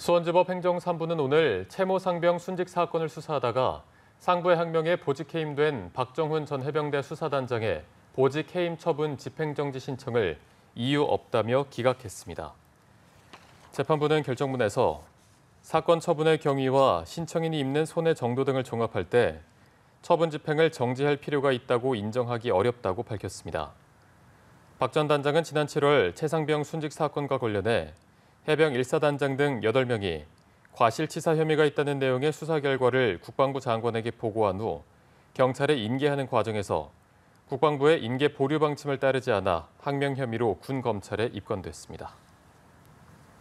수원지법 행정 3부는 오늘 채모 상병 순직 사건을 수사하다가 상부의 항명에 보직 해임된 박정훈 전 해병대 수사단장의 보직 해임 처분 집행정지 신청을 이유 없다며 기각했습니다. 재판부는 결정문에서 사건 처분의 경위와 신청인이 입는 손해 정도 등을 종합할 때 처분 집행을 정지할 필요가 있다고 인정하기 어렵다고 밝혔습니다. 박 전 단장은 지난 7월 최상병 순직 사건과 관련해 해병 1사단장 등 8명이 과실치사 혐의가 있다는 내용의 수사 결과를 국방부 장관에게 보고한 후 경찰에 인계하는 과정에서 국방부의 인계 보류 방침을 따르지 않아 항명 혐의로 군 검찰에 입건됐습니다.